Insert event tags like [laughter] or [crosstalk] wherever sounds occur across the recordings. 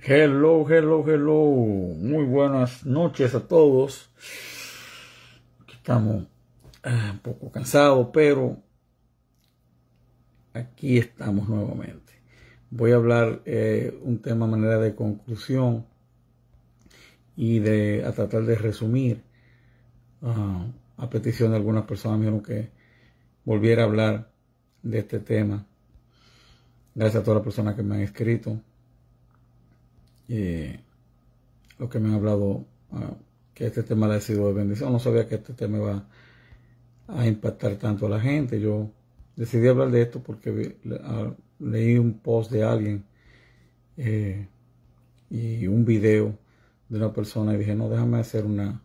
Hello, hello, hello. Muy buenas noches a todos. estamos eh, un poco cansados, pero aquí estamos nuevamente. Voy a hablar eh, un tema a manera de conclusión y de a tratar de resumir. Ah, a petición de algunas personas me que volviera a hablar de este tema. Gracias a todas las personas que me han escrito y eh, lo que me han hablado, ah, que este tema le ha sido de bendición. No sabía que este tema iba a impactar tanto a la gente. Yo decidí hablar de esto porque ah, leí un post de alguien eh, y un video de una persona y dije, no, déjame hacer una...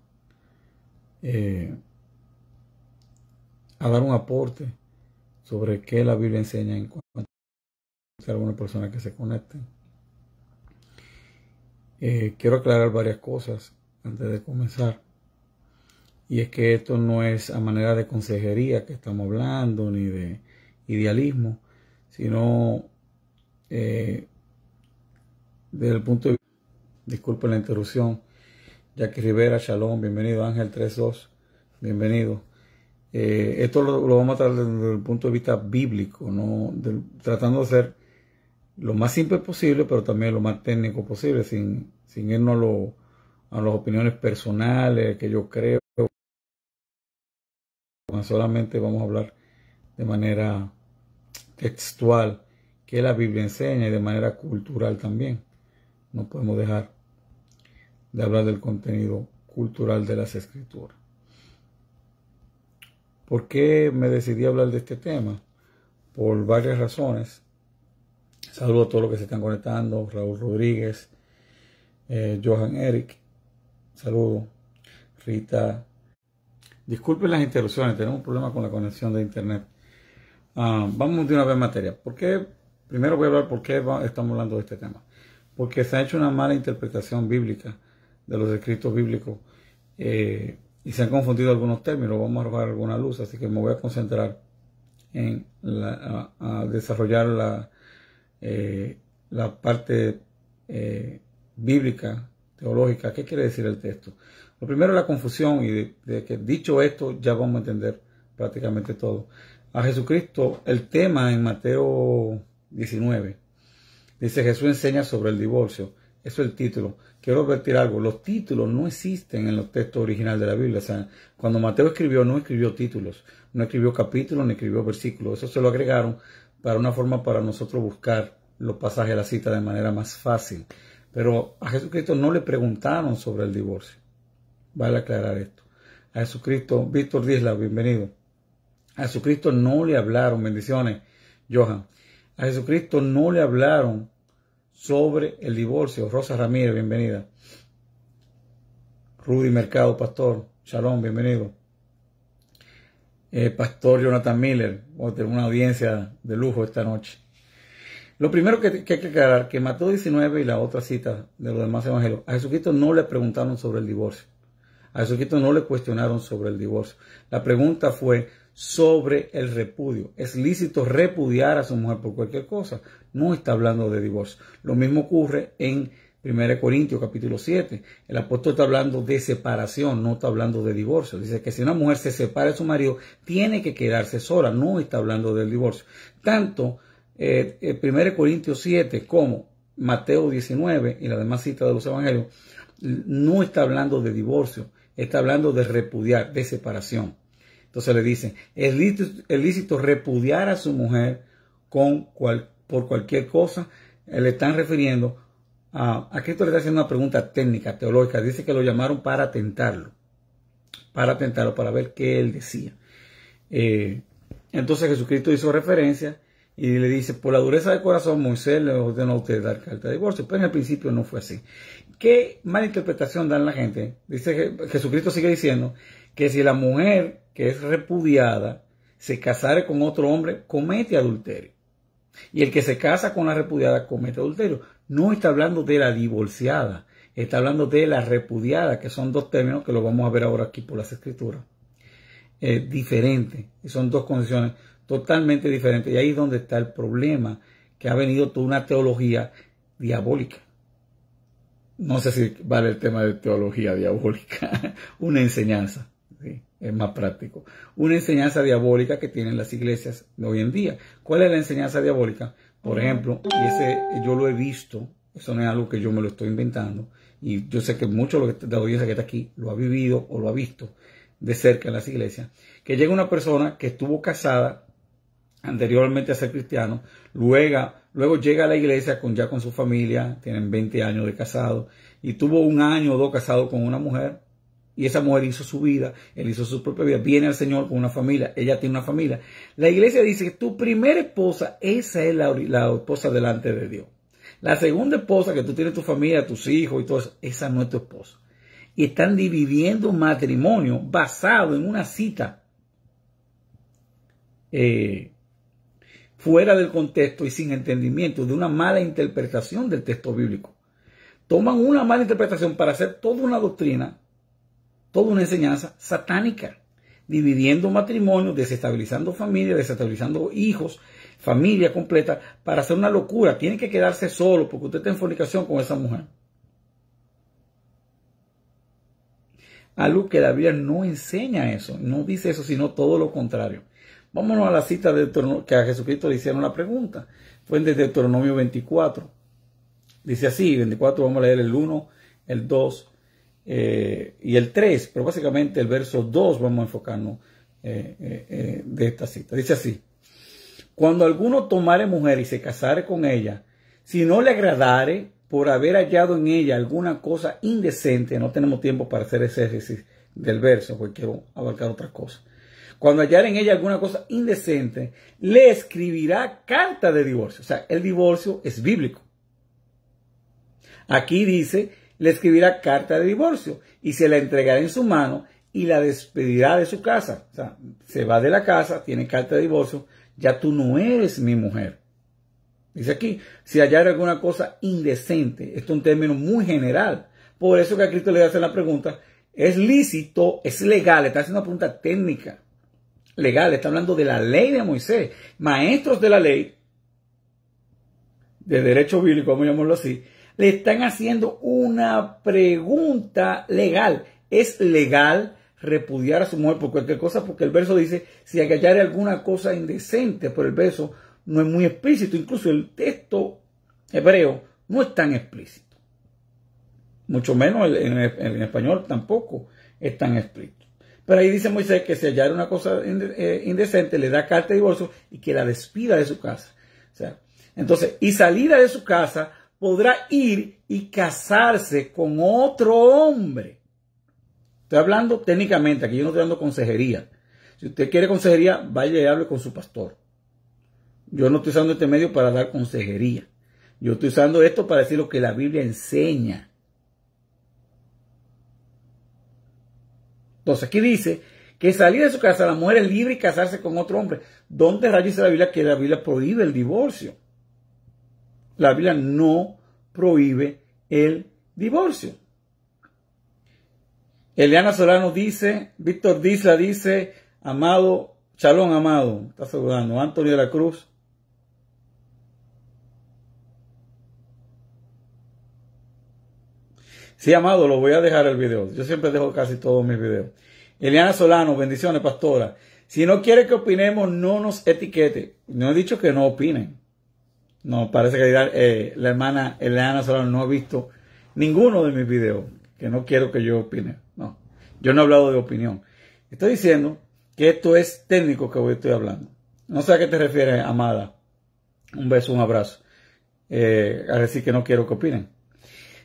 Eh, a dar un aporte sobre qué la Biblia enseña en cuanto a alguna persona que se conecten. Eh, quiero aclarar varias cosas antes de comenzar. Y es que esto no es a manera de consejería que estamos hablando, ni de idealismo, sino eh, desde el punto de vista... Disculpen la interrupción. Jackie Rivera, Shalom, bienvenido. Ángel 32, bienvenido. Eh, esto lo, vamos a tratar desde el punto de vista bíblico, ¿no? tratando de ser lo más simple posible, pero también lo más técnico posible, sin, sin irnos a, a las opiniones personales que yo creo. Solamente vamos a hablar de manera textual que la Biblia enseña y de manera cultural también. No podemos dejar de hablar del contenido cultural de las escrituras. ¿Por qué me decidí a hablar de este tema? Por varias razones. Saludos a todos los que se están conectando. Raúl Rodríguez, eh, Johan Eric. Saludo. Rita. Disculpen las interrupciones, tenemos un problema con la conexión de internet. Ah, vamos de una vez en materia. ¿Por Primero voy a hablar por qué estamos hablando de este tema. Porque se ha hecho una mala interpretación bíblica de los escritos bíblicos eh, y se han confundido algunos términos. Vamos a arrojar alguna luz, así que me voy a concentrar en desarrollar la, eh, la parte eh, bíblica, teológica. ¿Qué quiere decir el texto? Lo primero es la confusión y de, que dicho esto ya vamos a entender prácticamente todo. A Jesucristo, el tema en Mateo 19, dice Jesús enseña sobre el divorcio. Eso es el título. Quiero advertir algo, los títulos no existen en los textos originales de la Biblia. O sea, cuando Mateo escribió, no escribió títulos, no escribió capítulos, ni escribió versículos. Eso se lo agregaron para una forma para nosotros buscar los pasajes de la cita de manera más fácil. Pero a Jesucristo no le preguntaron sobre el divorcio. Vale aclarar esto. A Jesucristo, Víctor Díaz, bienvenido. A Jesucristo no le hablaron, bendiciones, Johan. A Jesucristo no le hablaron sobre el divorcio. Rosa Ramírez, bienvenida. Rudy Mercado, pastor. Shalom, bienvenido. Eh, Pastor Jonathan Miller, o de una audiencia de lujo esta noche. Lo primero que, hay que aclarar, que mató 19 y la otra cita de los demás evangelios, a Jesucristo no le preguntaron sobre el divorcio. A Jesucristo no le cuestionaron sobre el divorcio. La pregunta fue sobre el repudio. Es lícito repudiar a su mujer por cualquier cosa. No está hablando de divorcio. Lo mismo ocurre en 1 Corintios capítulo 7. El apóstol está hablando de separación, no está hablando de divorcio. Dice que si una mujer se separa de su marido, tiene que quedarse sola, no está hablando del divorcio. Tanto 1 eh, eh, Corintios 7 como Mateo 19 y la demás cita de los evangelios, no está hablando de divorcio, está hablando de repudiar, de separación. Entonces le dicen, es lícito, repudiar a su mujer con por cualquier cosa, eh, le están refiriendo a ah, aquí le está haciendo una pregunta técnica, teológica. Dice que lo llamaron para tentarlo. Para tentarlo, para ver qué él decía. Eh, entonces Jesucristo hizo referencia y le dice, por la dureza de corazón, Moisés le ordenó a usted dar carta de divorcio. Pero en el principio no fue así. ¿Qué mala interpretación dan la gente? Dice Jesucristo sigue diciendo que si la mujer que es repudiada se casare con otro hombre, comete adulterio. Y el que se casa con la repudiada comete adulterio no está hablando de la divorciada, está hablando de la repudiada, que son dos términos que lo vamos a ver ahora aquí por las escrituras. Eh, diferente. y son dos condiciones totalmente diferentes. Y ahí es donde está el problema, que ha venido toda una teología diabólica. No sé si vale el tema de teología diabólica, [laughs] una enseñanza, es más práctico. Una enseñanza diabólica que tienen las iglesias de hoy en día. ¿Cuál es la enseñanza diabólica? Por ejemplo, y ese yo lo he visto, eso no es algo que yo me lo estoy inventando, y yo sé que mucho de la audiencia que está aquí lo ha vivido o lo ha visto de cerca en las iglesias, que llega una persona que estuvo casada anteriormente a ser cristiano, luego, luego llega a la iglesia con, ya con su familia, tienen 20 años de casado, y tuvo un año o dos casado con una mujer, y esa mujer hizo su vida, él hizo su propia vida, viene al Señor con una familia, ella tiene una familia. La iglesia dice que tu primera esposa, esa es la, esposa delante de Dios. La segunda esposa que tú tienes tu familia, tus hijos y todo eso, esa no es tu esposa. Y están dividiendo matrimonio basado en una cita eh, fuera del contexto y sin entendimiento, de una mala interpretación del texto bíblico. Toman una mala interpretación para hacer toda una doctrina toda una enseñanza satánica, dividiendo matrimonios, desestabilizando familias, desestabilizando hijos, familia completa, para hacer una locura. Tiene que quedarse solo porque usted está en fornicación con esa mujer. Algo que la Biblia no enseña eso, no dice eso, sino todo lo contrario. Vámonos a la cita de que a Jesucristo le hicieron la pregunta. Fue en Deuteronomio 24. Dice así, 24, vamos a leer el 1, el 2, eh, y el 3, pero básicamente el verso 2 vamos a enfocarnos eh, eh, de esta cita. Dice así, cuando alguno tomare mujer y se casare con ella, si no le agradare por haber hallado en ella alguna cosa indecente, no tenemos tiempo para hacer ese ejercicio del verso, porque quiero abarcar otra cosa Cuando hallar en ella alguna cosa indecente, le escribirá carta de divorcio. O sea, el divorcio es bíblico. Aquí dice le escribirá carta de divorcio y se la entregará en su mano y la despedirá de su casa. O sea, se va de la casa, tiene carta de divorcio, ya tú no eres mi mujer. Dice aquí, si hallar alguna cosa indecente, esto es un término muy general. Por eso que a Cristo le hace la pregunta, ¿es lícito? ¿Es legal? Está haciendo una pregunta técnica. Legal, está hablando de la ley de Moisés. Maestros de la ley, de derecho bíblico, vamos a llamarlo así, le están haciendo una pregunta legal. ¿Es legal repudiar a su mujer por cualquier cosa? Porque el verso dice, si hallare alguna cosa indecente, por el verso no es muy explícito. Incluso el texto hebreo no es tan explícito. Mucho menos en, español tampoco es tan explícito. Pero ahí dice Moisés que si hallara una cosa eh, indecente, le da carta de divorcio y que la despida de su casa. O sea, entonces, y salida de su casa podrá ir y casarse con otro hombre. Estoy hablando técnicamente, aquí yo no estoy dando consejería. Si usted quiere consejería, vaya y hable con su pastor. Yo no estoy usando este medio para dar consejería. Yo estoy usando esto para decir lo que la Biblia enseña. Entonces aquí dice que salir de su casa la mujer es libre y casarse con otro hombre. ¿Dónde rayos la Biblia que la Biblia prohíbe el divorcio? la Biblia no prohíbe el divorcio. Eliana Solano dice, Víctor Disla dice, amado, Chalón amado, está saludando, Antonio de la Cruz. Sí, amado, lo voy a dejar el video. Yo siempre dejo casi todos mis videos. Eliana Solano, bendiciones, pastora. Si no quiere que opinemos, no nos etiquete. No he dicho que no opinen. No, parece que eh, la hermana Elena Solano no ha visto ninguno de mis videos, que no quiero que yo opine. No, yo no he hablado de opinión. Estoy diciendo que esto es técnico que hoy estoy hablando. No sé a qué te refieres, amada. Un beso, un abrazo. Eh, a decir que no quiero que opinen.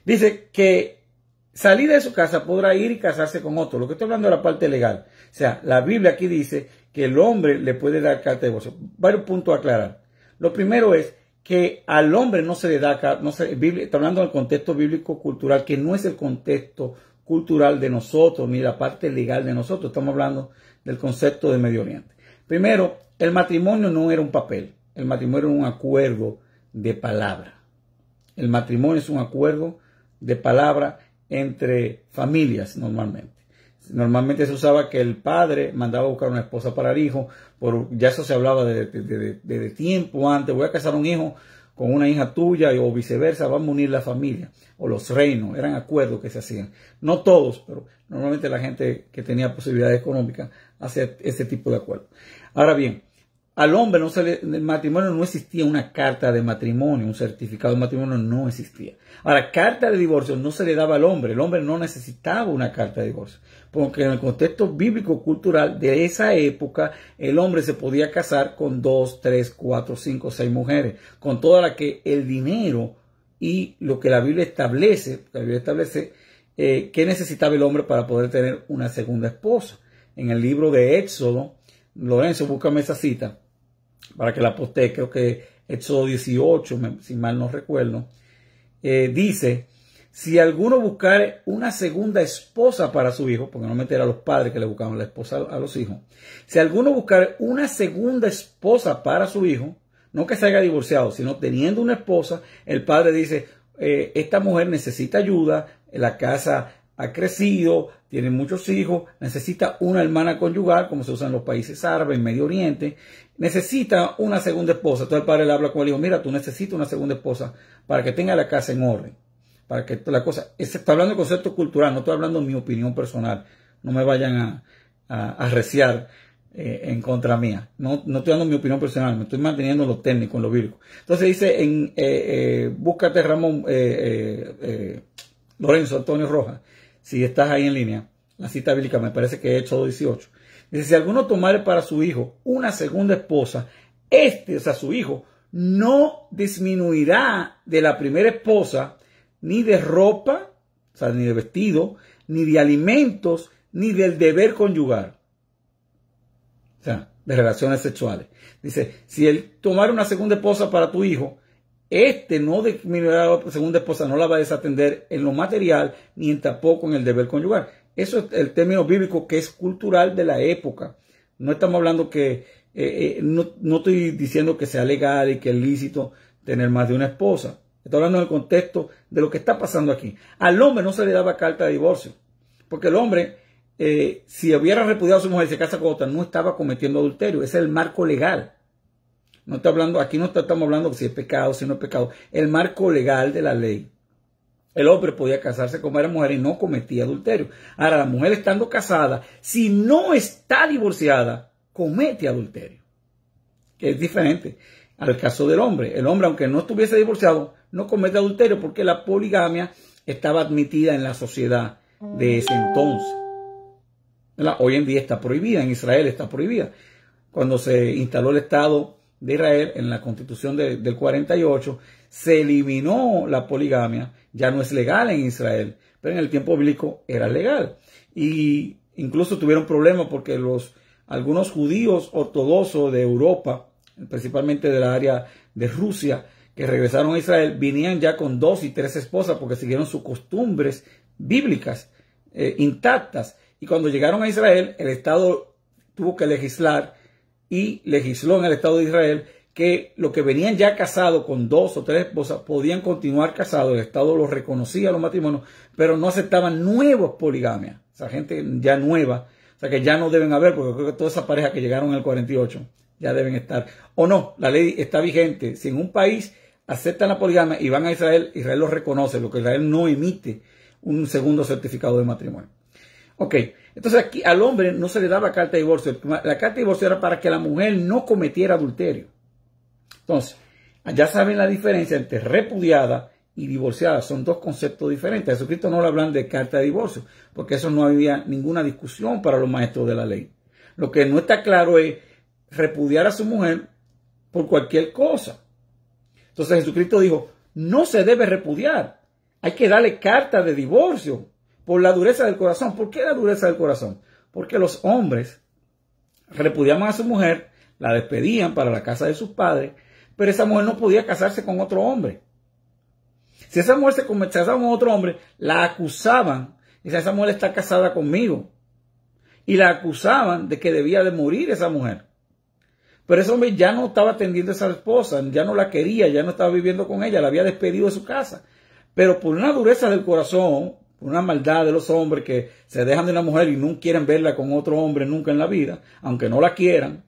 Dice que salir de su casa podrá ir y casarse con otro. Lo que estoy hablando de la parte legal. O sea, la Biblia aquí dice que el hombre le puede dar carta de divorcio. Varios puntos a aclarar. Lo primero es que al hombre no se le da, no se, está hablando del contexto bíblico cultural, que no es el contexto cultural de nosotros, ni la parte legal de nosotros, estamos hablando del concepto de Medio Oriente. Primero, el matrimonio no era un papel, el matrimonio era un acuerdo de palabra. El matrimonio es un acuerdo de palabra entre familias normalmente normalmente se usaba que el padre mandaba a buscar una esposa para el hijo, por, ya eso se hablaba de, de, tiempo antes, voy a casar un hijo con una hija tuya o viceversa, vamos a unir la familia o los reinos, eran acuerdos que se hacían. No todos, pero normalmente la gente que tenía posibilidades económicas hacía este tipo de acuerdos. Ahora bien, al hombre no se le, el matrimonio no existía una carta de matrimonio, un certificado de matrimonio no existía. Ahora, carta de divorcio no se le daba al hombre, el hombre no necesitaba una carta de divorcio, porque en el contexto bíblico-cultural de esa época, el hombre se podía casar con dos, tres, cuatro, cinco, seis mujeres, con toda la que el dinero y lo que la Biblia establece, la Biblia establece eh, qué necesitaba el hombre para poder tener una segunda esposa. En el libro de Éxodo, Lorenzo, búscame esa cita para que la aposté, creo que Éxodo 18, si mal no recuerdo, eh, dice, si alguno buscar una segunda esposa para su hijo, porque no normalmente a los padres que le buscaban la esposa a los hijos, si alguno buscar una segunda esposa para su hijo, no que se haya divorciado, sino teniendo una esposa, el padre dice, eh, esta mujer necesita ayuda, la casa ha crecido, tiene muchos hijos, necesita una hermana conyugal, como se usa en los países árabes, en Medio Oriente, necesita una segunda esposa. Entonces el padre le habla con el hijo, mira, tú necesitas una segunda esposa para que tenga la casa en orden, para que la cosa... está hablando de concepto cultural, no estoy hablando de mi opinión personal, no me vayan a, a, arreciar eh, en contra mía. No, no estoy dando mi opinión personal, me estoy manteniendo en lo técnico, en lo bíblico. Entonces dice, en, eh, eh, búscate Ramón... Lorenzo Antonio Rojas, si estás ahí en línea, la cita bíblica me parece que es hecho 18. Dice, si alguno tomare para su hijo una segunda esposa, este, o sea, su hijo, no disminuirá de la primera esposa ni de ropa, o sea, ni de vestido, ni de alimentos, ni del deber conyugar. O sea, de relaciones sexuales. Dice, si él tomara una segunda esposa para tu hijo, este no disminuirá a la segunda esposa, no la va a desatender en lo material ni tampoco en el deber conyugal. Eso es el término bíblico que es cultural de la época. No estamos hablando que, eh, eh, no, estoy diciendo que sea legal y que es lícito tener más de una esposa. Estoy hablando en el contexto de lo que está pasando aquí. Al hombre no se le daba carta de divorcio, porque el hombre, eh, si hubiera repudiado a su mujer y se casa con otra, no estaba cometiendo adulterio. Ese es el marco legal. No está hablando, aquí no estamos hablando si es pecado, si no es pecado. El marco legal de la ley. El hombre podía casarse con era mujer y no cometía adulterio. Ahora, la mujer estando casada, si no está divorciada, comete adulterio. Que es diferente al caso del hombre. El hombre, aunque no estuviese divorciado, no comete adulterio porque la poligamia estaba admitida en la sociedad de ese entonces. Hoy en día está prohibida, en Israel está prohibida. Cuando se instaló el Estado de Israel en la constitución del 48, se eliminó la poligamia, ya no es legal en Israel, pero en el tiempo bíblico era legal. Y incluso tuvieron problemas porque los, algunos judíos ortodoxos de Europa, principalmente del área de Rusia, que regresaron a Israel, venían ya con dos y tres esposas porque siguieron sus costumbres bíblicas eh, intactas. Y cuando llegaron a Israel, el Estado tuvo que legislar y legisló en el Estado de Israel que los que venían ya casados con dos o tres esposas podían continuar casados, el Estado los reconocía los matrimonios, pero no aceptaban nuevos poligamias, o sea, gente ya nueva, o sea, que ya no deben haber, porque creo que todas esas parejas que llegaron en el 48 ya deben estar. O no, la ley está vigente. Si en un país aceptan la poligamia y van a Israel, Israel los reconoce, lo que Israel no emite un segundo certificado de matrimonio. Ok. Entonces aquí al hombre no se le daba carta de divorcio. La carta de divorcio era para que la mujer no cometiera adulterio. Entonces, ya saben la diferencia entre repudiada y divorciada. Son dos conceptos diferentes. A Jesucristo no le hablan de carta de divorcio, porque eso no había ninguna discusión para los maestros de la ley. Lo que no está claro es repudiar a su mujer por cualquier cosa. Entonces Jesucristo dijo, no se debe repudiar. Hay que darle carta de divorcio por la dureza del corazón. ¿Por qué la dureza del corazón? Porque los hombres repudiaban a su mujer, la despedían para la casa de sus padres, pero esa mujer no podía casarse con otro hombre. Si esa mujer se casaba con otro hombre, la acusaban. Y esa mujer está casada conmigo. Y la acusaban de que debía de morir esa mujer. Pero ese hombre ya no estaba atendiendo a esa esposa, ya no la quería, ya no estaba viviendo con ella, la había despedido de su casa. Pero por una dureza del corazón, por una maldad de los hombres que se dejan de una mujer y no quieren verla con otro hombre nunca en la vida, aunque no la quieran.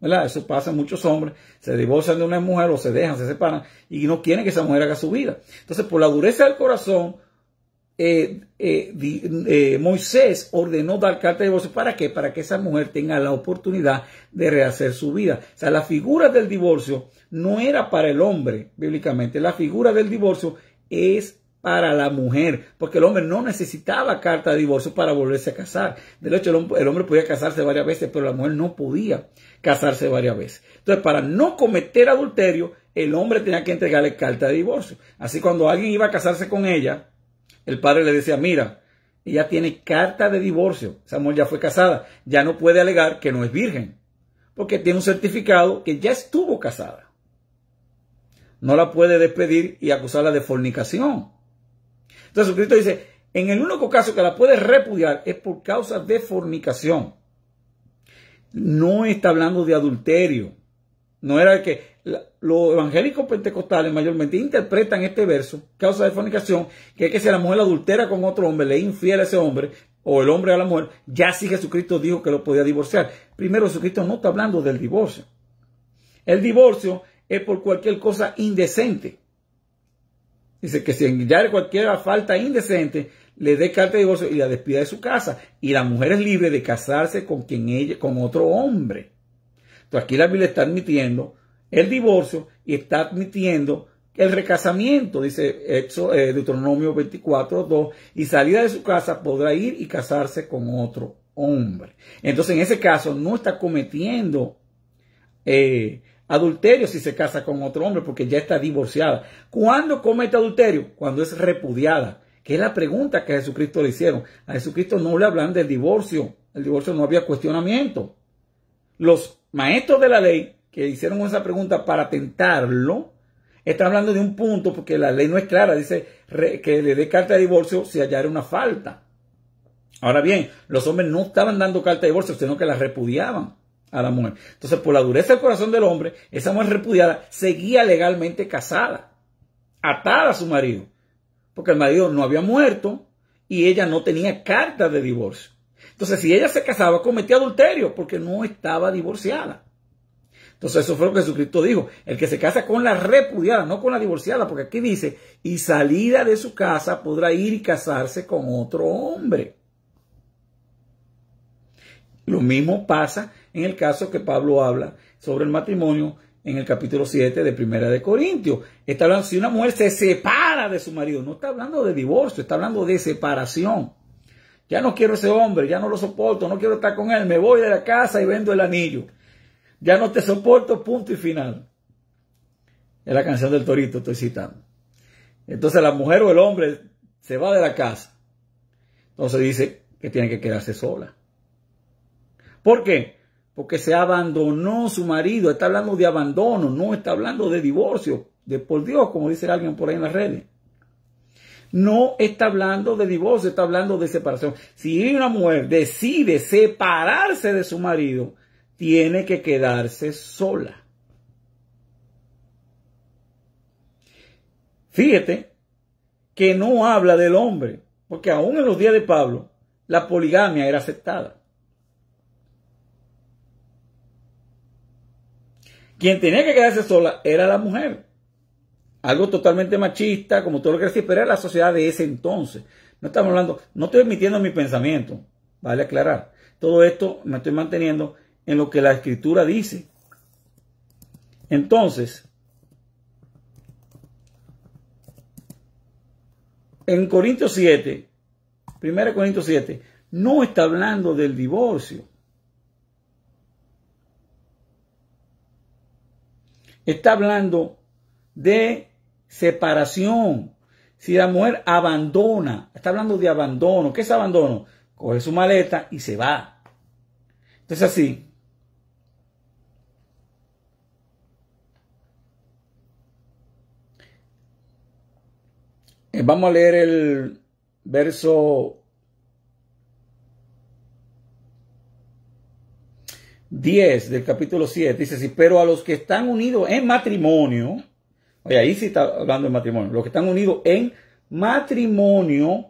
¿Verdad? Eso pasa en muchos hombres, se divorcian de una mujer o se dejan, se separan y no quieren que esa mujer haga su vida. Entonces, por la dureza del corazón, eh, eh, eh, Moisés ordenó dar carta de divorcio. ¿Para qué? Para que esa mujer tenga la oportunidad de rehacer su vida. O sea, la figura del divorcio no era para el hombre, bíblicamente. La figura del divorcio es para la mujer, porque el hombre no necesitaba carta de divorcio para volverse a casar. De hecho, el hombre podía casarse varias veces, pero la mujer no podía casarse varias veces. Entonces, para no cometer adulterio, el hombre tenía que entregarle carta de divorcio. Así cuando alguien iba a casarse con ella, el padre le decía, mira, ella tiene carta de divorcio, esa mujer ya fue casada, ya no puede alegar que no es virgen, porque tiene un certificado que ya estuvo casada. No la puede despedir y acusarla de fornicación entonces dice, en el único caso que la puede repudiar es por causa de fornicación. No está hablando de adulterio. No era que los evangélicos pentecostales mayormente interpretan este verso, causa de fornicación, que es que si la mujer adultera con otro hombre, le infiel a ese hombre, o el hombre a la mujer, ya si Jesucristo dijo que lo podía divorciar. Primero, Jesucristo no está hablando del divorcio. El divorcio es por cualquier cosa indecente. Dice que si en cualquier falta indecente le dé carta de divorcio y la despida de su casa. Y la mujer es libre de casarse con quien ella, con otro hombre. Entonces aquí la Biblia está admitiendo el divorcio y está admitiendo el recasamiento, dice eh, Deuteronomio 24.2, y salida de su casa podrá ir y casarse con otro hombre. Entonces en ese caso no está cometiendo eh, adulterio si se casa con otro hombre porque ya está divorciada. ¿Cuándo comete adulterio? Cuando es repudiada, que es la pregunta que a Jesucristo le hicieron. A Jesucristo no le hablan del divorcio, el divorcio no había cuestionamiento. Los maestros de la ley que hicieron esa pregunta para tentarlo, Están hablando de un punto porque la ley no es clara, dice que le dé carta de divorcio si hallara una falta. Ahora bien, los hombres no estaban dando carta de divorcio, sino que la repudiaban a la mujer. Entonces, por la dureza del corazón del hombre, esa mujer repudiada seguía legalmente casada, atada a su marido, porque el marido no había muerto y ella no tenía carta de divorcio. Entonces, si ella se casaba, cometía adulterio porque no estaba divorciada. Entonces, eso fue lo que Jesucristo dijo. El que se casa con la repudiada, no con la divorciada, porque aquí dice, y salida de su casa podrá ir y casarse con otro hombre. Lo mismo pasa en el caso que Pablo habla sobre el matrimonio en el capítulo 7 de Primera de Corintios. Está hablando, si una mujer se separa de su marido, no está hablando de divorcio, está hablando de separación. Ya no quiero ese hombre, ya no lo soporto, no quiero estar con él, me voy de la casa y vendo el anillo. Ya no te soporto, punto y final. Es la canción del torito, estoy citando. Entonces la mujer o el hombre se va de la casa. Entonces dice que tiene que quedarse sola. ¿Por qué? porque se abandonó su marido. Está hablando de abandono, no está hablando de divorcio, de por Dios, como dice alguien por ahí en las redes. No está hablando de divorcio, está hablando de separación. Si una mujer decide separarse de su marido, tiene que quedarse sola. Fíjate que no habla del hombre, porque aún en los días de Pablo, la poligamia era aceptada. Quien tenía que quedarse sola era la mujer. Algo totalmente machista, como todo lo que se era la sociedad de ese entonces. No estamos hablando, no estoy emitiendo mi pensamiento, vale aclarar. Todo esto me estoy manteniendo en lo que la escritura dice. Entonces, en Corintios 7, 1 Corintios 7, no está hablando del divorcio. está hablando de separación. Si la mujer abandona, está hablando de abandono. ¿Qué es abandono? Coge su maleta y se va. Entonces así. Eh, vamos a leer el verso 10 del capítulo 7 dice sí, pero a los que están unidos en matrimonio, oye, ahí sí está hablando de matrimonio, los que están unidos en matrimonio,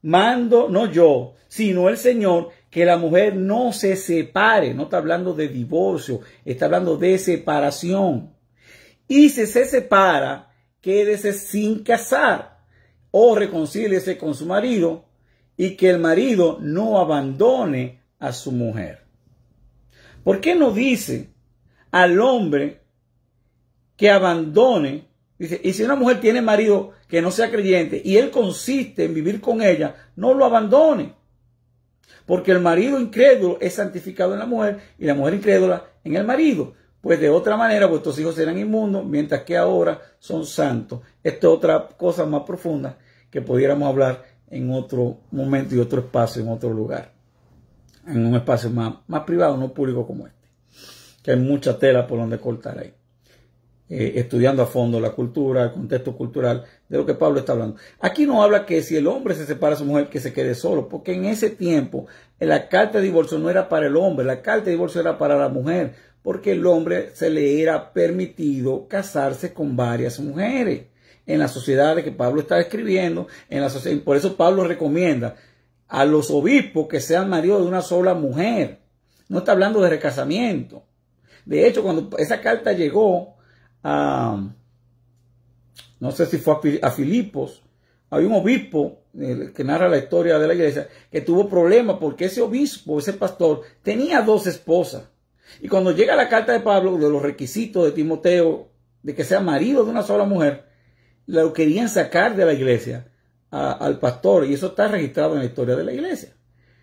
mando, no yo, sino el Señor, que la mujer no se separe, no está hablando de divorcio, está hablando de separación. Y si se separa, quédese sin casar o reconcíliese con su marido y que el marido no abandone a su mujer. ¿Por qué no dice al hombre que abandone? Dice, y si una mujer tiene marido que no sea creyente y él consiste en vivir con ella, no lo abandone. Porque el marido incrédulo es santificado en la mujer y la mujer incrédula en el marido. Pues de otra manera vuestros hijos serán inmundos, mientras que ahora son santos. Esto es otra cosa más profunda que pudiéramos hablar en otro momento y otro espacio, en otro lugar en un espacio más, privado, no público como este, que hay mucha tela por donde cortar ahí. Eh, estudiando a fondo la cultura, el contexto cultural, de lo que Pablo está hablando. Aquí no habla que si el hombre se separa de su mujer, que se quede solo, porque en ese tiempo la carta de divorcio no era para el hombre, la carta de divorcio era para la mujer, porque el hombre se le era permitido casarse con varias mujeres en la sociedad que Pablo está escribiendo, en la sociedad, por eso Pablo recomienda a los obispos que sean maridos de una sola mujer. No está hablando de recasamiento. De hecho, cuando esa carta llegó a, no sé si fue a, Filipos, hay un obispo eh, que narra la historia de la iglesia que tuvo problemas porque ese obispo, ese pastor, tenía dos esposas. Y cuando llega la carta de Pablo de los requisitos de Timoteo de que sea marido de una sola mujer, lo querían sacar de la iglesia al pastor y eso está registrado en la historia de la iglesia.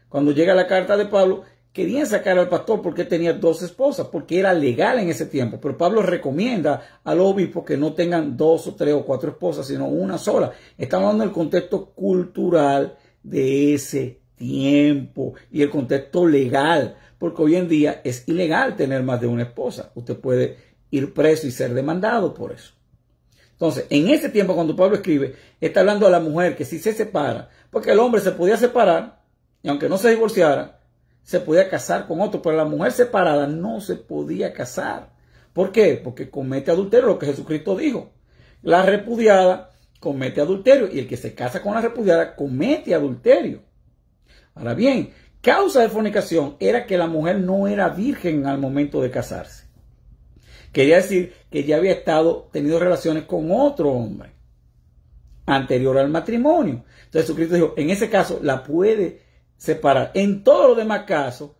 Cuando llega la carta de Pablo, querían sacar al pastor porque tenía dos esposas, porque era legal en ese tiempo. Pero Pablo recomienda al obispo que no tengan dos o tres o cuatro esposas, sino una sola. Estamos hablando el contexto cultural de ese tiempo y el contexto legal, porque hoy en día es ilegal tener más de una esposa. Usted puede ir preso y ser demandado por eso. Entonces, en ese tiempo cuando Pablo escribe, está hablando a la mujer que si se separa, porque el hombre se podía separar, y aunque no se divorciara, se podía casar con otro, pero la mujer separada no se podía casar. ¿Por qué? Porque comete adulterio, lo que Jesucristo dijo. La repudiada comete adulterio y el que se casa con la repudiada comete adulterio. Ahora bien, causa de fornicación era que la mujer no era virgen al momento de casarse. Quería decir que ya había estado tenido relaciones con otro hombre anterior al matrimonio. Entonces Jesucristo dijo, en ese caso la puede separar. En todos los demás casos,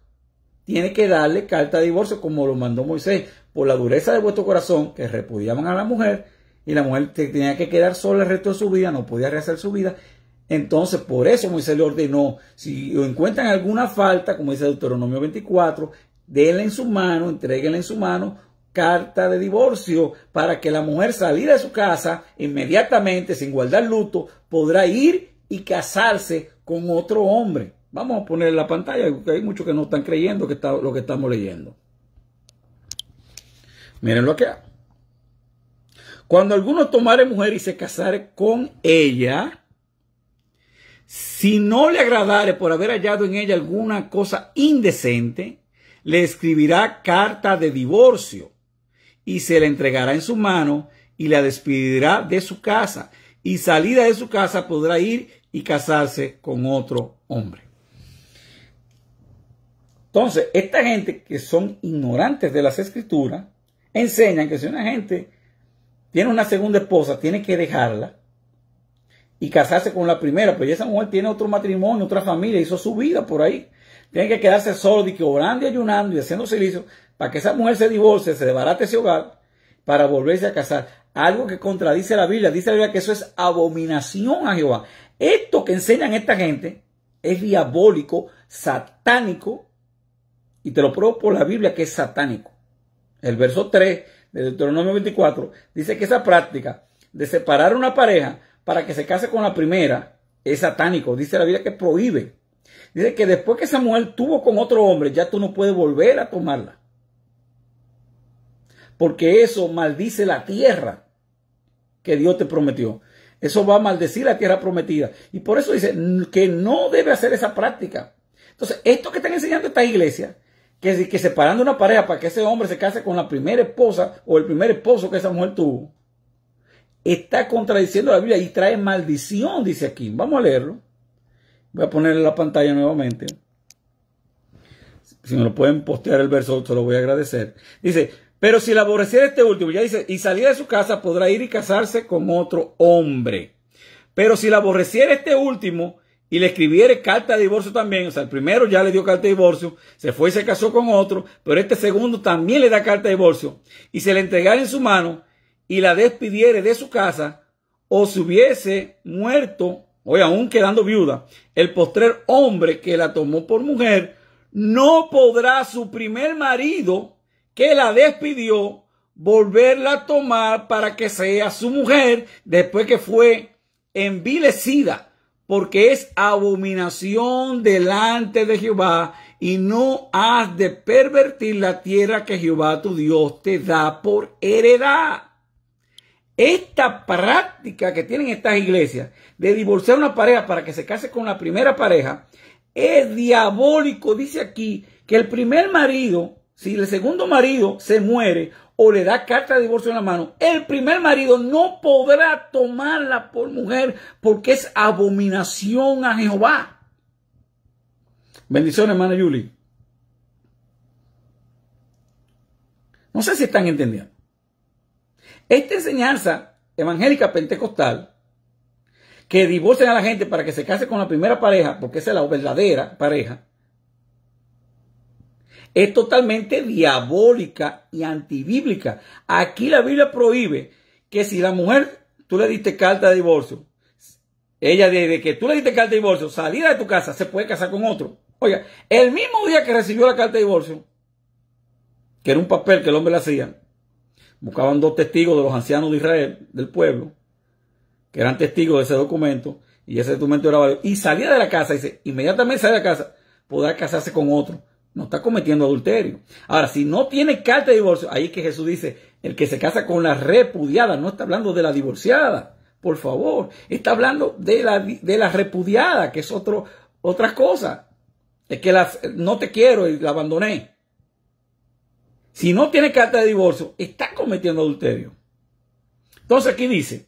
tiene que darle carta de divorcio como lo mandó Moisés, por la dureza de vuestro corazón, que repudiaban a la mujer, y la mujer tenía que quedar sola el resto de su vida, no podía rehacer su vida. Entonces, por eso Moisés le ordenó, si encuentran alguna falta, como dice Deuteronomio 24, déle en su mano, entreguenle en su mano, carta de divorcio para que la mujer salida de su casa inmediatamente, sin guardar luto, podrá ir y casarse con otro hombre. Vamos a poner en la pantalla, porque hay muchos que no están creyendo que está, lo que estamos leyendo. Miren lo que hay. Cuando alguno tomare mujer y se casare con ella, si no le agradare por haber hallado en ella alguna cosa indecente, le escribirá carta de divorcio y se la entregará en su mano y la despedirá de su casa y salida de su casa podrá ir y casarse con otro hombre. Entonces, esta gente que son ignorantes de las escrituras, enseñan que si una gente tiene una segunda esposa, tiene que dejarla y casarse con la primera, pero pues esa mujer tiene otro matrimonio, otra familia, hizo su vida por ahí. Tiene que quedarse solo y que orando y ayunando y haciendo silicio para que esa mujer se divorcie, se desbarate ese hogar, para volverse a casar. Algo que contradice la Biblia. Dice la Biblia que eso es abominación a Jehová. Esto que enseñan esta gente es diabólico, satánico, y te lo pruebo por la Biblia que es satánico. El verso 3 de Deuteronomio 24 dice que esa práctica de separar una pareja para que se case con la primera es satánico. Dice la Biblia que prohíbe. Dice que después que esa mujer tuvo con otro hombre, ya tú no puedes volver a tomarla porque eso maldice la tierra que Dios te prometió. Eso va a maldecir la tierra prometida. Y por eso dice que no debe hacer esa práctica. Entonces, esto que están enseñando esta iglesia, que, que separando una pareja para que ese hombre se case con la primera esposa o el primer esposo que esa mujer tuvo, está contradiciendo la Biblia y trae maldición, dice aquí. Vamos a leerlo. Voy a ponerle la pantalla nuevamente. Si me lo pueden postear el verso, se lo voy a agradecer. Dice, pero si la aborreciera este último, ya dice, y saliera de su casa, podrá ir y casarse con otro hombre. Pero si la aborreciera este último y le escribiere carta de divorcio también, o sea, el primero ya le dio carta de divorcio, se fue y se casó con otro, pero este segundo también le da carta de divorcio, y se le entregara en su mano y la despidiere de su casa, o se hubiese muerto, o aún quedando viuda, el postrer hombre que la tomó por mujer, no podrá su primer marido que la despidió, volverla a tomar para que sea su mujer después que fue envilecida, porque es abominación delante de Jehová y no has de pervertir la tierra que Jehová tu Dios te da por heredad. Esta práctica que tienen estas iglesias de divorciar una pareja para que se case con la primera pareja es diabólico. Dice aquí que el primer marido si el segundo marido se muere o le da carta de divorcio en la mano, el primer marido no podrá tomarla por mujer porque es abominación a Jehová. Bendiciones, hermana Yuli. No sé si están entendiendo. Esta enseñanza evangélica pentecostal que divorcen a la gente para que se case con la primera pareja, porque esa es la verdadera pareja, es totalmente diabólica y antibíblica. Aquí la Biblia prohíbe que si la mujer, tú le diste carta de divorcio, ella desde que tú le diste carta de divorcio, salida de tu casa, se puede casar con otro. Oiga, el mismo día que recibió la carta de divorcio, que era un papel que el hombre le hacía, buscaban dos testigos de los ancianos de Israel, del pueblo, que eran testigos de ese documento, y ese documento era válido, y salía de la casa, se inmediatamente sale de la casa, podrá casarse con otro. No está cometiendo adulterio. Ahora, si no tiene carta de divorcio, ahí que Jesús dice, el que se casa con la repudiada, no está hablando de la divorciada, por favor, está hablando de la, de la repudiada, que es otro, otra cosa. Es que no te quiero y la abandoné. Si no tiene carta de divorcio, está cometiendo adulterio. Entonces aquí dice,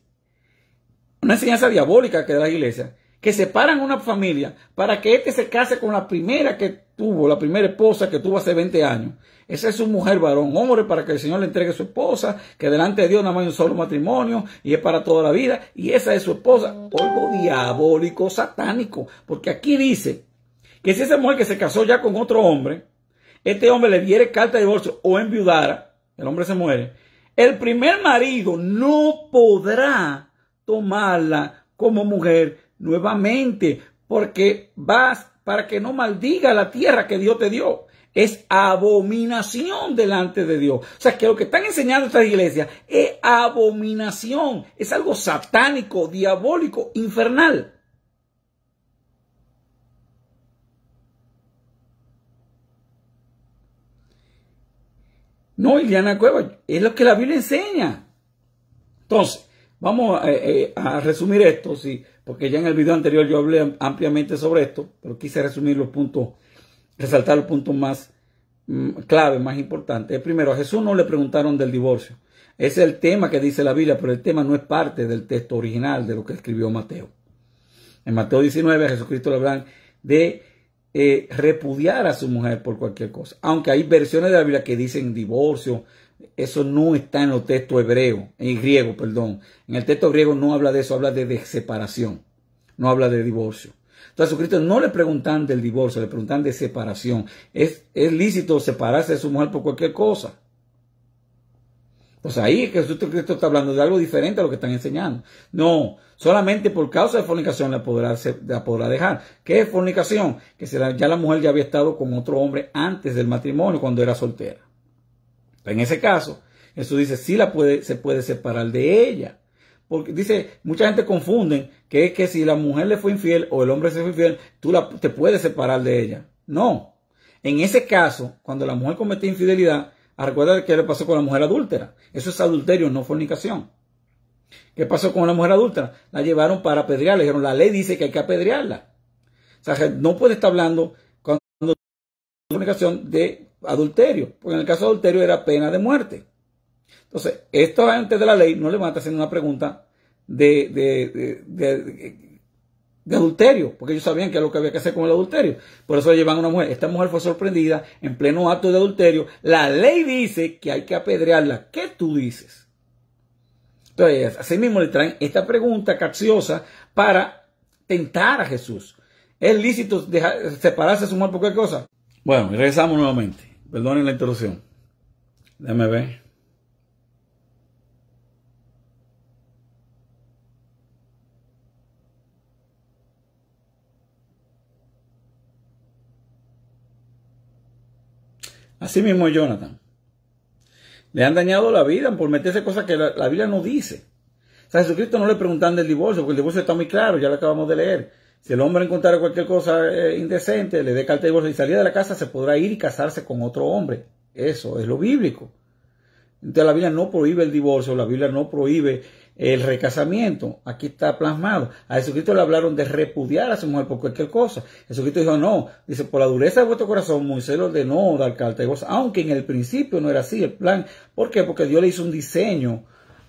una enseñanza diabólica que da la iglesia, que separan una familia para que éste se case con la primera que tuvo la primera esposa que tuvo hace 20 años. Esa es su mujer varón, hombre, para que el Señor le entregue su esposa, que delante de Dios nada más hay un solo matrimonio y es para toda la vida. Y esa es su esposa. Algo diabólico, satánico. Porque aquí dice que si esa mujer que se casó ya con otro hombre, este hombre le diere carta de divorcio o enviudara, el hombre se muere, el primer marido no podrá tomarla como mujer nuevamente porque vas para que no maldiga la tierra que Dios te dio. Es abominación delante de Dios. O sea, que lo que están enseñando estas iglesias es abominación. Es algo satánico, diabólico, infernal. No, Iliana Cueva, es lo que la Biblia enseña. Entonces, Vamos eh, eh, a, resumir esto, sí, porque ya en el video anterior yo hablé ampliamente sobre esto, pero quise resumir los puntos, resaltar los puntos más mm, clave, más importantes. Primero, a Jesús no le preguntaron del divorcio. Es el tema que dice la Biblia, pero el tema no es parte del texto original de lo que escribió Mateo. En Mateo 19, a Jesucristo le hablan de eh, repudiar a su mujer por cualquier cosa. Aunque hay versiones de la Biblia que dicen divorcio, eso no está en los textos hebreo, en griego, perdón. En el texto griego no habla de eso, habla de, separación, no habla de divorcio. Entonces, a no le preguntan del divorcio, le preguntan de separación. Es, lícito separarse de su mujer por cualquier cosa. Pues ahí Jesucristo está hablando de algo diferente a lo que están enseñando. No, solamente por causa de fornicación la podrá, dejar. ¿Qué es fornicación? Que ya la mujer ya había estado con otro hombre antes del matrimonio, cuando era soltera. En ese caso, Jesús dice, sí la puede, se puede separar de ella. Porque dice, mucha gente confunde que es que si la mujer le fue infiel o el hombre se fue infiel, tú la, te puedes separar de ella. No. En ese caso, cuando la mujer cometió infidelidad, ah, recuerda qué le pasó con la mujer adúltera. Eso es adulterio, no fornicación. ¿Qué pasó con la mujer adúltera? La llevaron para apedrearla. dijeron, la ley dice que hay que apedrearla. O sea, no puede estar hablando cuando de fornicación de adulterio, porque en el caso de adulterio era pena de muerte. Entonces, estos agentes de la ley no le van a estar haciendo una pregunta de, de, adulterio, porque ellos sabían que era lo que había que hacer con el adulterio. Por eso le llevan a una mujer. Esta mujer fue sorprendida en pleno acto de adulterio. La ley dice que hay que apedrearla. ¿Qué tú dices? Entonces, así mismo le traen esta pregunta capciosa para tentar a Jesús. ¿Es lícito separarse de su mujer por cualquier cosa? Bueno, regresamos nuevamente. Perdonen la interrupción. Déjame ver. Así mismo Jonathan. Le han dañado la vida por meterse cosas que la, Biblia no dice. O sea, a Jesucristo no le preguntan del divorcio, porque el divorcio está muy claro, ya lo acabamos de leer. Si el hombre encontrara cualquier cosa eh, indecente, le dé carta de divorcio y salía de la casa, se podrá ir y casarse con otro hombre. Eso es lo bíblico. Entonces la Biblia no prohíbe el divorcio, la Biblia no prohíbe el recasamiento. Aquí está plasmado. A Jesucristo le hablaron de repudiar a su mujer por cualquier cosa. Jesucristo dijo no. Dice, por la dureza de vuestro corazón, Moisés de ordenó dar carta de divorcio. Aunque en el principio no era así el plan. ¿Por qué? Porque Dios le hizo un diseño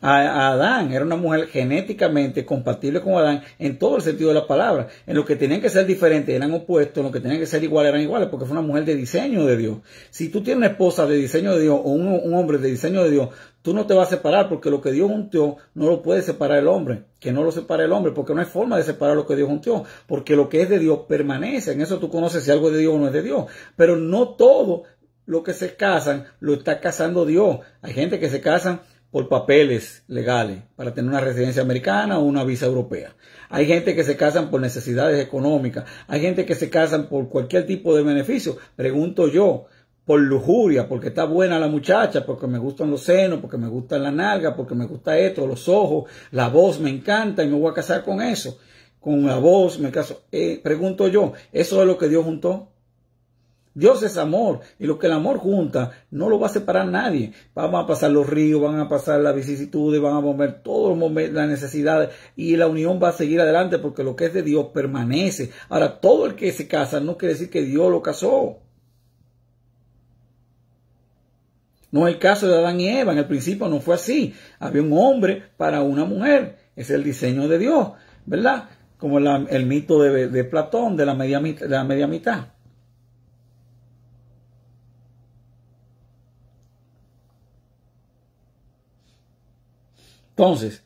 a, Adán, era una mujer genéticamente compatible con Adán en todo el sentido de la palabra. En lo que tenían que ser diferentes eran opuestos, en lo que tenían que ser iguales eran iguales, porque fue una mujer de diseño de Dios. Si tú tienes una esposa de diseño de Dios o un, hombre de diseño de Dios, tú no te vas a separar porque lo que Dios untió no lo puede separar el hombre, que no lo separe el hombre, porque no hay forma de separar lo que Dios untió, porque lo que es de Dios permanece, en eso tú conoces si algo es de Dios o no es de Dios, pero no todo lo que se casan lo está casando Dios. Hay gente que se casan por papeles legales para tener una residencia americana o una visa europea. Hay gente que se casan por necesidades económicas, hay gente que se casan por cualquier tipo de beneficio, pregunto yo, por lujuria, porque está buena la muchacha, porque me gustan los senos, porque me gustan la nalga, porque me gusta esto, los ojos, la voz me encanta y me voy a casar con eso, con la voz, me caso. Eh, pregunto yo, ¿eso es lo que Dios juntó? Dios es amor y lo que el amor junta no lo va a separar nadie. Vamos a pasar los ríos, van a pasar las vicisitudes, van a mover todos las necesidades y la unión va a seguir adelante porque lo que es de Dios permanece. Ahora, todo el que se casa no quiere decir que Dios lo casó. No es el caso de Adán y Eva, en el principio no fue así. Había un hombre para una mujer. Es el diseño de Dios, ¿verdad? Como el mito de, Platón, de la media, de la media mitad. Entonces,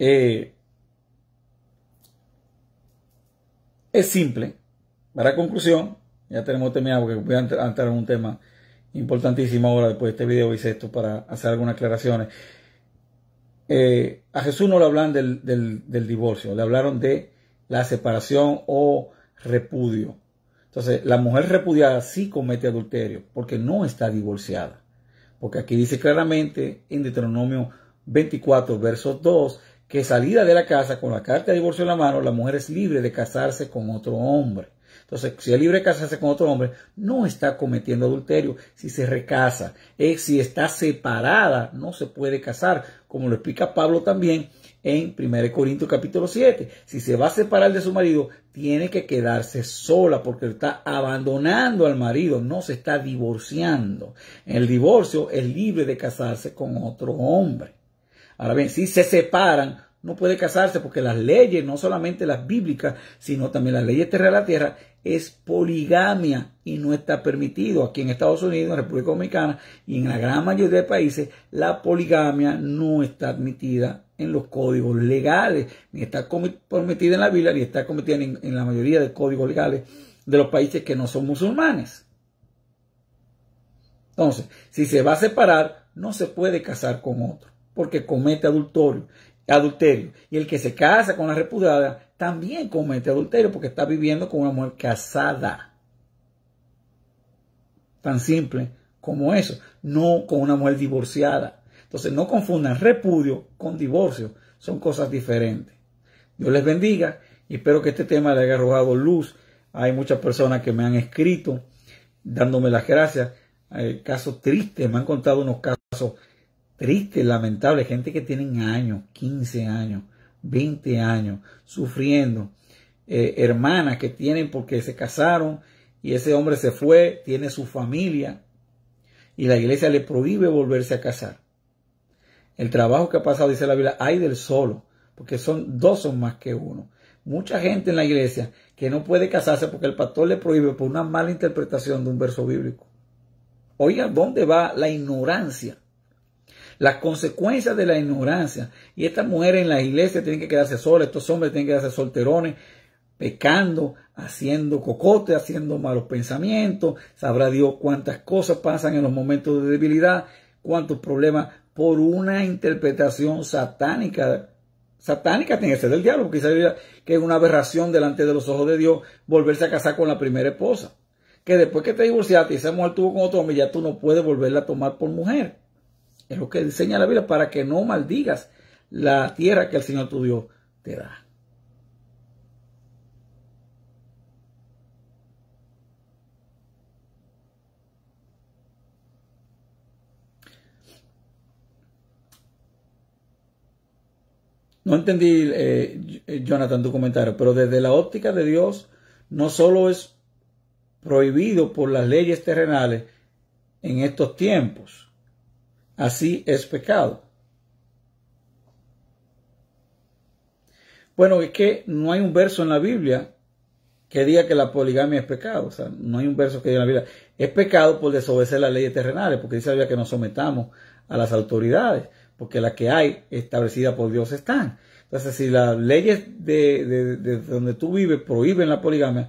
eh, es simple. Para conclusión, ya tenemos terminado este porque voy a entrar en un tema importantísimo ahora después de este video hice esto para hacer algunas aclaraciones. Eh, a Jesús no le hablan del, del, divorcio, le hablaron de la separación o repudio. Entonces, la mujer repudiada sí comete adulterio porque no está divorciada. Porque aquí dice claramente en Deuteronomio 24, verso 2, que salida de la casa con la carta de divorcio en la mano, la mujer es libre de casarse con otro hombre. Entonces, si es libre de casarse con otro hombre, no está cometiendo adulterio. Si se recasa, es, eh, si está separada, no se puede casar, como lo explica Pablo también en 1 Corintios capítulo 7. Si se va a separar de su marido, tiene que quedarse sola porque está abandonando al marido, no se está divorciando. El divorcio es libre de casarse con otro hombre. Ahora bien, si se separan, no puede casarse porque las leyes, no solamente las bíblicas, sino también las leyes terrestres de la tierra, es poligamia y no está permitido. Aquí en Estados Unidos, en la República Dominicana y en la gran mayoría de países, la poligamia no está admitida en los códigos legales, ni está permitida en la Biblia, ni está cometida en, en la mayoría de códigos legales de los países que no son musulmanes. Entonces, si se va a separar, no se puede casar con otro porque comete adulterio, adulterio. Y el que se casa con la repudiada también comete adulterio porque está viviendo con una mujer casada. Tan simple como eso, no con una mujer divorciada. Entonces no confundan repudio con divorcio, son cosas diferentes. Dios les bendiga y espero que este tema le haya arrojado luz. Hay muchas personas que me han escrito dándome las gracias. Eh, casos tristes, me han contado unos casos triste, lamentable, gente que tienen años, 15 años, 20 años, sufriendo, eh, hermanas que tienen porque se casaron y ese hombre se fue, tiene su familia y la iglesia le prohíbe volverse a casar. El trabajo que ha pasado, dice la Biblia, hay del solo, porque son dos son más que uno. Mucha gente en la iglesia que no puede casarse porque el pastor le prohíbe por una mala interpretación de un verso bíblico. Oiga, ¿dónde va la ignorancia? las consecuencias de la ignorancia. Y estas mujeres en la iglesia tienen que quedarse solas, estos hombres tienen que quedarse solterones, pecando, haciendo cocote, haciendo malos pensamientos. Sabrá Dios cuántas cosas pasan en los momentos de debilidad, cuántos problemas por una interpretación satánica. Satánica tiene que ser del diablo, porque sabía que es una aberración delante de los ojos de Dios volverse a casar con la primera esposa. Que después que te divorciaste y esa mujer tuvo con otro hombre, ya tú no puedes volverla a tomar por mujer. Es lo que diseña la Biblia para que no maldigas la tierra que el Señor tu Dios te da. No entendí, eh, Jonathan, tu comentario, pero desde la óptica de Dios no solo es prohibido por las leyes terrenales en estos tiempos, Así es pecado. Bueno, es que no hay un verso en la Biblia que diga que la poligamia es pecado. O sea, no hay un verso que diga en la Biblia. Es pecado por desobedecer las leyes terrenales, porque dice la Biblia que nos sometamos a las autoridades, porque las que hay establecidas por Dios están. Entonces, si las leyes de, de donde tú vives prohíben la poligamia,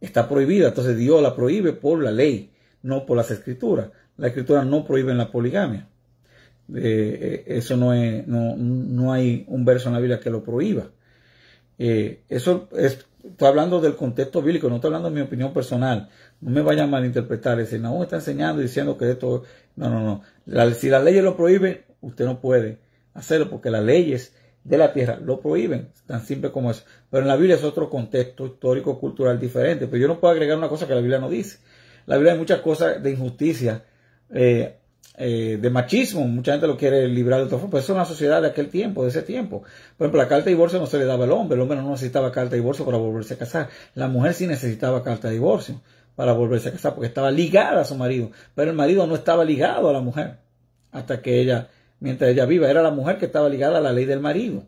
está prohibida. Entonces Dios la prohíbe por la ley, no por las escrituras la escritura no prohíbe la poligamia. Eh, eso no, es, no, no, hay un verso en la Biblia que lo prohíba. Eh, eso es, estoy hablando del contexto bíblico, no estoy hablando de mi opinión personal. No me vayan a malinterpretar, es decir, no, está enseñando diciendo que esto... No, no, no. si la ley lo prohíbe, usted no puede hacerlo porque las leyes de la tierra lo prohíben, tan simple como eso. Pero en la Biblia es otro contexto histórico, cultural diferente. Pero yo no puedo agregar una cosa que la Biblia no dice. La Biblia hay muchas cosas de injusticia eh, eh, de machismo, mucha gente lo quiere librar de todo pues pero eso es una sociedad de aquel tiempo, de ese tiempo. Por ejemplo, la carta de divorcio no se le daba al hombre, el hombre no necesitaba carta de divorcio para volverse a casar, la mujer sí necesitaba carta de divorcio para volverse a casar, porque estaba ligada a su marido, pero el marido no estaba ligado a la mujer hasta que ella, mientras ella viva, era la mujer que estaba ligada a la ley del marido.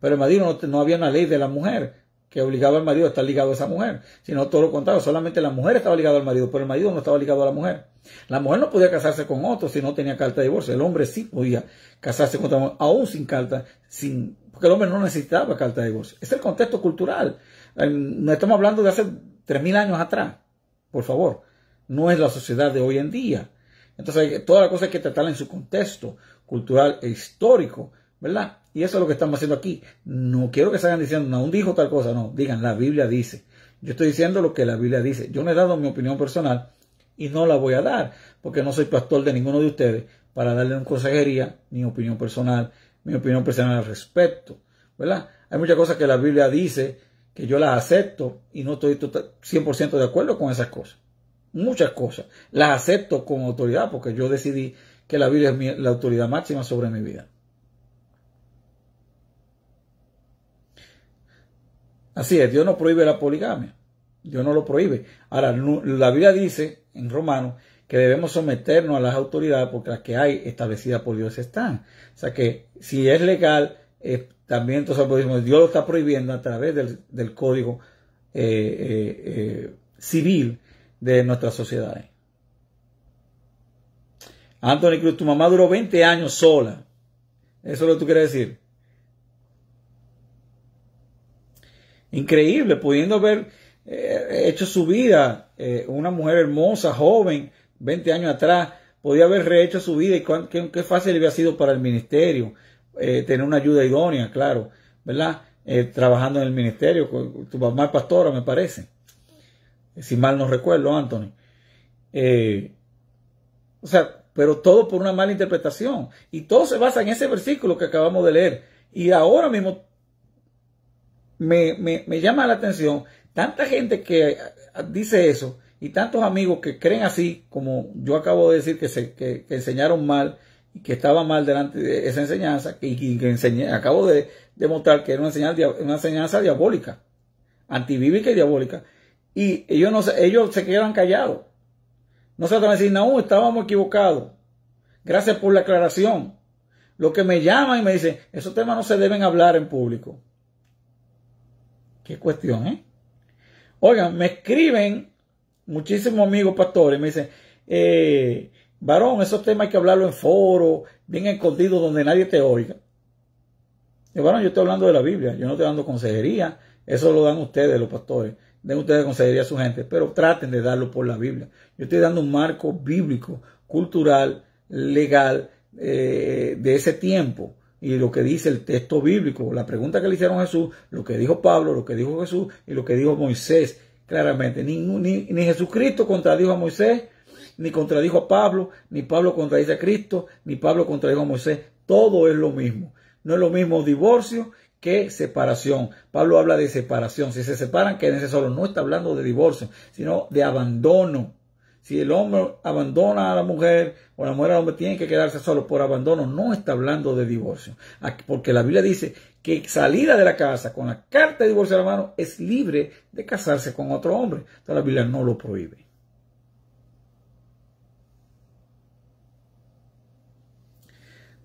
Pero el marido no había una ley de la mujer, que obligaba al marido a estar ligado a esa mujer, Si no, todo lo contrario, solamente la mujer estaba ligada al marido, pero el marido no estaba ligado a la mujer. La mujer no podía casarse con otro si no tenía carta de divorcio, el hombre sí podía casarse con otra mujer, aún sin carta, sin, porque el hombre no necesitaba carta de divorcio. Es el contexto cultural. Eh, no estamos hablando de hace 3.000 años atrás, por favor. No es la sociedad de hoy en día. Entonces, toda la cosa hay que tratarla en su contexto cultural e histórico ¿verdad? Y eso es lo que estamos haciendo aquí. No quiero que salgan diciendo, no, dijo tal cosa, no, digan, la Biblia dice. Yo estoy diciendo lo que la Biblia dice. Yo no he dado mi opinión personal y no la voy a dar, porque no soy pastor de ninguno de ustedes para darle una consejería, ni opinión personal, mi opinión personal al respecto, ¿verdad? Hay muchas cosas que la Biblia dice que yo las acepto y no estoy 100% tota, de acuerdo con esas cosas. Muchas cosas. Las acepto con autoridad porque yo decidí que la Biblia es la autoridad máxima sobre mi vida. Así es, Dios no prohíbe la poligamia. Dios no lo prohíbe. Ahora, la Biblia dice en Romanos que debemos someternos a las autoridades porque las que hay establecidas por Dios están. O sea que si es legal, eh, también entonces Dios lo está prohibiendo a través del, código eh, eh, civil de nuestras sociedades. Anthony Cruz, tu mamá duró 20 años sola. Eso es lo que tú quieres decir. increíble, pudiendo haber eh, hecho su vida, eh, una mujer hermosa, joven, 20 años atrás, podía haber rehecho su vida y qué, fácil había sido para el ministerio, eh, tener una ayuda idónea, claro, ¿verdad? trabajando en el ministerio, tu mamá es pastora, me parece, si mal no recuerdo, Anthony. o sea, pero todo por una mala interpretación. Y todo se basa en ese versículo que acabamos de leer. Y ahora mismo me, me, llama la atención tanta gente que eh, dice eso y tantos amigos que creen así, como yo acabo de decir que, que, enseñaron mal y que estaba mal delante de esa enseñanza, y, que enseñé, acabo de demostrar que era una, una enseñanza diabólica, antibíblica y diabólica, y ellos, no, ellos se quedan callados. No se atreven a decir, no, estábamos equivocados. Gracias por la aclaración. Lo que me llaman y me dicen, esos temas no se deben hablar en público. Qué cuestión, ¿eh? Oigan, me escriben muchísimos amigos pastores, me dicen, eh, varón, esos temas hay que hablarlo en foro, bien escondido, donde nadie te oiga. Y varón, yo estoy hablando de la Biblia, yo no estoy dando consejería, eso lo dan ustedes, los pastores, den ustedes consejería a su gente, pero traten de darlo por la Biblia. Yo estoy dando un marco bíblico, cultural, legal, eh, de ese tiempo y lo que dice el texto bíblico, la pregunta que le hicieron a Jesús, lo que dijo Pablo, lo que dijo Jesús y lo que dijo Moisés, claramente. Ni, ni, Jesucristo contradijo a Moisés, ni contradijo a Pablo, ni Pablo contradice a Cristo, ni Pablo contradijo a Moisés. Todo es lo mismo. No es lo mismo divorcio que separación. Pablo habla de separación. Si se separan, quédense solo No está hablando de divorcio, sino de abandono si el hombre abandona a la mujer o la mujer al hombre, tiene que quedarse solo por abandono. No está hablando de divorcio. Porque la Biblia dice que salida de la casa con la carta de divorcio a la mano es libre de casarse con otro hombre. Entonces la Biblia no lo prohíbe.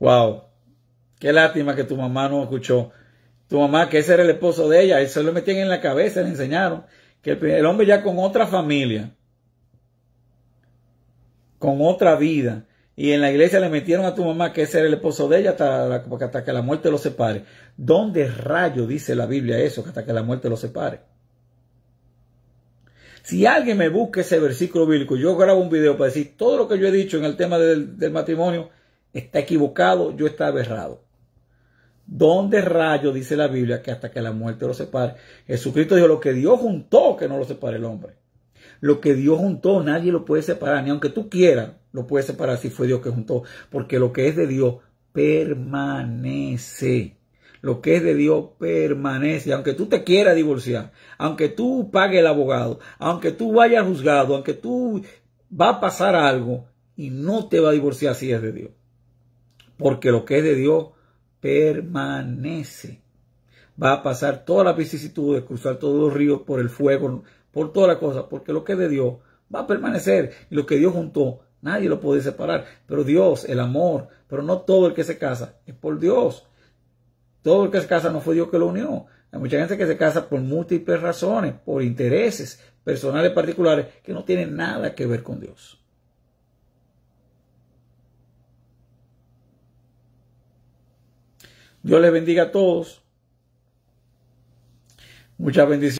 Wow, qué lástima que tu mamá no escuchó. Tu mamá, que ese era el esposo de ella, se lo metían en la cabeza, le enseñaron que el hombre ya con otra familia con otra vida. Y en la iglesia le metieron a tu mamá que ese era el esposo de ella hasta, hasta que la muerte lo separe. ¿Dónde rayo dice la Biblia eso? Que hasta que la muerte lo separe. Si alguien me busca ese versículo bíblico, yo grabo un video para decir todo lo que yo he dicho en el tema del, matrimonio está equivocado, yo está errado. ¿Dónde rayo dice la Biblia que hasta que la muerte lo separe? Jesucristo dijo lo que Dios juntó que no lo separe el hombre. Lo que Dios juntó, nadie lo puede separar, ni aunque tú quieras, lo puedes separar si fue Dios que juntó, porque lo que es de Dios permanece. Lo que es de Dios permanece. Aunque tú te quieras divorciar, aunque tú pague el abogado, aunque tú vayas juzgado, aunque tú va a pasar algo y no te va a divorciar si es de Dios. Porque lo que es de Dios permanece. Va a pasar todas las vicisitudes, cruzar todos los ríos por el fuego, por toda la cosa, porque lo que es de Dios va a permanecer y lo que Dios juntó, nadie lo puede separar. Pero Dios, el amor, pero no todo el que se casa es por Dios. Todo el que se casa no fue Dios que lo unió. Hay mucha gente que se casa por múltiples razones, por intereses personales particulares que no tienen nada que ver con Dios. Dios les bendiga a todos. Muchas bendiciones.